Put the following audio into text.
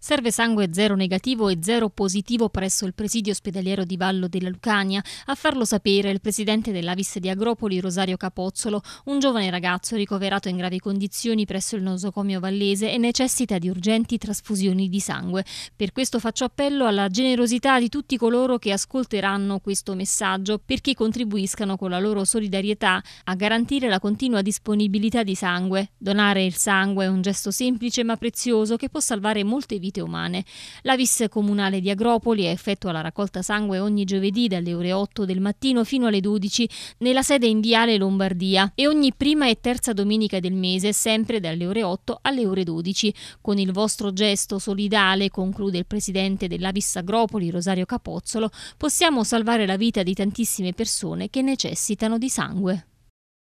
Serve sangue zero negativo e zero positivo presso il presidio ospedaliero di Vallo della Lucania. A farlo sapere il presidente dell'Avis di Agropoli, Rosario Capozzolo, un giovane ragazzo ricoverato in gravi condizioni presso il nosocomio vallese e necessita di urgenti trasfusioni di sangue. Per questo faccio appello alla generosità di tutti coloro che ascolteranno questo messaggio perché contribuiscano con la loro solidarietà a garantire la continua disponibilità di sangue. Donare il sangue è un gesto semplice ma prezioso che può salvare molte vite vite umane. La VIS comunale di Agropoli effettua la raccolta sangue ogni giovedì dalle ore 8 del mattino fino alle 12 nella sede in Viale Lombardia e ogni prima e terza domenica del mese sempre dalle ore 8 alle ore 12. Con il vostro gesto solidale, conclude il presidente della VIS Agropoli Rosario Capozzolo, possiamo salvare la vita di tantissime persone che necessitano di sangue.